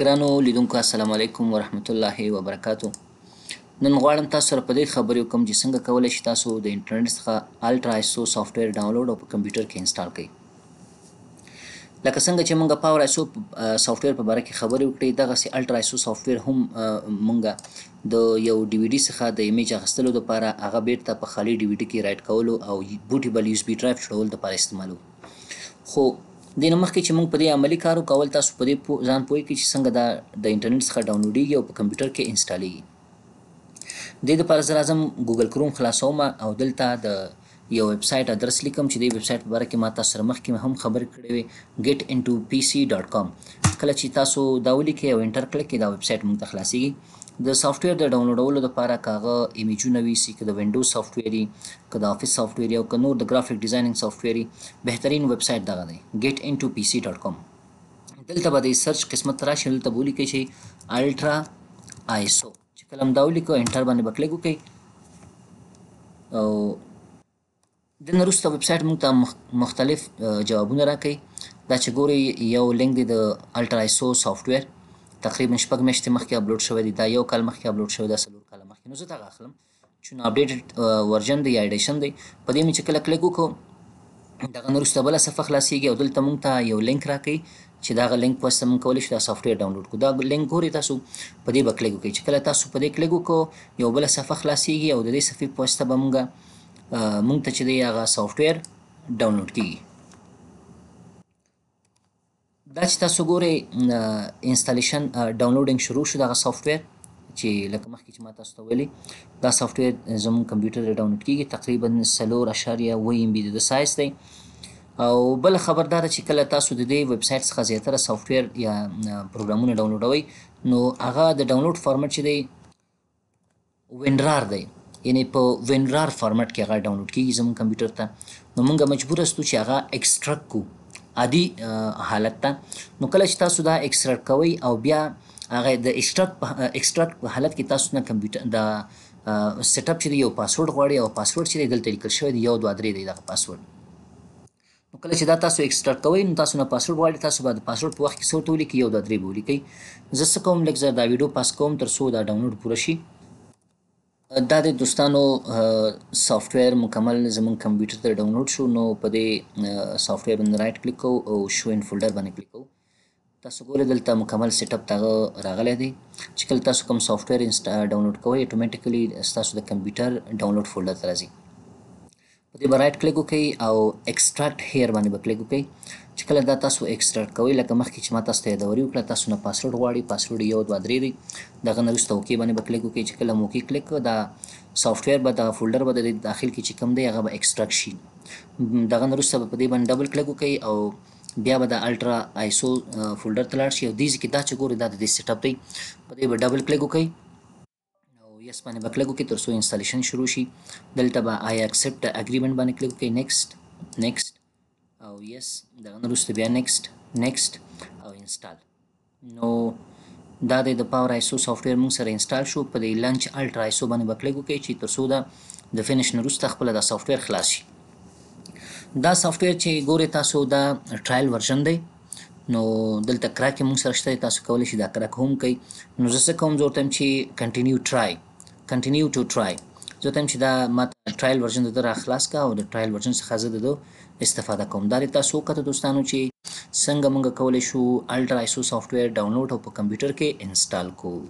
ګرانو لیدونکو السلام علیکم ورحمت الله وبرکاتو نن غواړم تاسو سره په دې خبرې کوم چې څنګه کولای شئ تاسو د انټرنیټ څخه الټرا ایسو سافټویر ډاونلوډ او په کمپیوټر کې انسټال کړئ لکه څنګه چې موږ پاور ایسو سافټویر په اړه کې خبرې وکړې دغه سي الټرا ایسو سافټویر هم موږ د یو ډي وی ډي څخه د ایمیج اخستلو لپاره هغه بیرته په خالي ډي وی ډي کې رائټ کولو او بوټیبل یو اس بي ډرایو جوړول لپاره استعمالو خو دین مخکې چې موږ په دې عملی کارو کول تاسو په دې پو ځان پوي کې چې څنګه دا د انټرنیټ څخه ډاونلوډیږي او په کمپیوټر کې انسټالیږي د دې لپاره زه راځم ګوګل کروم خلاصوم او دلته د یو ویب سټ ادرس لیکم چې د ویب سټ په اړه کې ماته سره مخ کې هم خبر کړې وي getinto pc.com کله چې تاسو دا ولیکئ او انټر کلیک کړئ دا ویب سټ مونږ ته خلاصيږي د سافټویر د ډاونلوډولو لپاره کاغه ایمیجونه وي سي که د وینډوز سافټویر که د افیس سافټویر او که نور د ګرافیک ډیزاینینګ سافټویر بهترین ویب سټ دغه دی getinto.pc.com دلته به د سرچ قسمت راشي دلته بولی کې شي الټرا آیسو چې کلم داولي کو انټر باندې بکلیک وکړي او د نورسته ویب سټ موږ ته مختلف جوابونه راکړي دا چې ګوري یو لینک دی د الټرا آیسو سافټویر تقریبا شپږ میاشتې مخکې اپلوډ شوی دی دا یو کال مخکې اپلوډ شوی دا څلور کاله مخکې نو زه دغه اخلم چون اپډیټ ورژن دی یا ایډیشن دی په دې مې چې کله کلیک وکړو دغه نه وروسته بله صفحه خلاصېږي او دلته موږ ته یو لینک راکوي چې دغه لینک په واسطه موږ کولی شو دا سافټویر ډاونلوډ کړو دا لینک ګوري تاسو په دې به کلیک وکړئ چې کله تاسو په دې کلیک وکړو یو بله صفحه خلاصېږي او د دې صفحې په واسطه به موږ موږ ته چې دی هغه سافټویر ډاونلوډ کیږي دا چې تاسو ګورئ انسټالیشن ډاونلوډینګ شروع شو دغه سافټویر چې لکه مخکې چې ما تاسو ته ویلي دا سافټویر زموږ کمپیوټر ډاونلوډ کیږي تقریبا سلور اشاریه و ایم بی د سایز دی او بل خبردار چې کله تاسو د دې ویب سټ څخه زیاتره سافټویر یا پروګرامونه ډاونلوډوي نو هغه د ډاونلوډ فارمټ چې دی وینرار دی یعنی په وینرار فارمټ کې هغه ډاونلوډ کیږي زموږ کمپیوټر ته نو موږ مجبور استو چې هغه اکستراکټ کوو عادي حالت ته نو کله چې تاسو دا اکستراکټ کوئ او بیا هغه د اکستراکټ اکستراکټ په حالت کې تاسو نه کمپیوټر دا سیټ اپ چې یو پاسورډ غواړي او پاسورډ چې دلته لیکل شوی دی یو دوه درې دی دا پاسورډ نو کله چې دا تاسو اکستراکټ کوئ نو تاسو نه پاسورډ غواړي تاسو به د پاسورډ په وخت کې څو ته ولیکئ یو دوه درې به ولیکئ زه څه کوم لږ زه دا ویډیو پاس کوم تر څو دا ډاونلوډ پوره شي دا د دوستانو سافټویر مکمل زمون کمپیوټر ته ډاونلوډ شو نو په دې سافټویر باندې رایټ کلیک کوو او شو ان فولډر باندې کلیک کوو تاسو ګورئ دلته مکمل سیټ اپ دغه راغلی دی چې کله تاسو کوم سافټویر ډاونلوډ کوئ اتوماتیکلی ستاسو د کمپیوټر ډاونلوډ فولډر ته راځي په دې به رایټ کلیک وکړئ او اکسټراکټ هیر باندې به کلیک وکړئ چې کله دا تاسو اکسټراکټ کوئ لکه مخکې چې ما تاسو ته یادوري وکړه تاسو نه پاسورډ غواړي پاسورډ یو دوه درې دی دغه نه وروسته اوکې باندې به کلیک وکړئ چې کله مو اوکې کلیک کړو دا سافټویر به دغه فولډر به د داخل کې چې کوم دی هغه به اکسټراکټ شي دغه نه وروسته به په دې باندې ډبل کلیک وکړئ او بیا به د الټرا آیسو فولډر ته لاړ شي او دې کې دا چې ګوري دا د دې سیټ اپ دی په دې به ډبل کلیک وکړئ او یس باندې بکلګو کې تر څو انسټالیشن شروع شي دلته به آی اکسپټ اګریمنت باندې کلیک کوي نیکست نیکست او یس دغه وروسته بیا نیکست نیکست او انسټال نو دا د پاور ایسو سافټویر موږ سره انسټال شو په دې لانچ الټرا ایسو باندې بکلګو کې چې تر څو دا د فینیش وروسته خپل د سافټویر خلاص شي دا سافټویر چې ګوره تاسو دا ټرایل ورژن دی نو دلته کراک موږ سره شته تاسو کولی شئ دا کراک هم کوي نو زه څه کوم زه ورته چې کنټینیو ټرای کنټینیو ټو ټرای زه تم چې دا ما ټرایل ورژن د را خلاص کا او د ټرایل ورژن څخه زه د استفاده کوم دا تاسو کته دوستانو چې څنګه موږ کولای شو الټرا ایسو سافټویر ډاونلوډ او په کمپیوټر کې انسټال کوو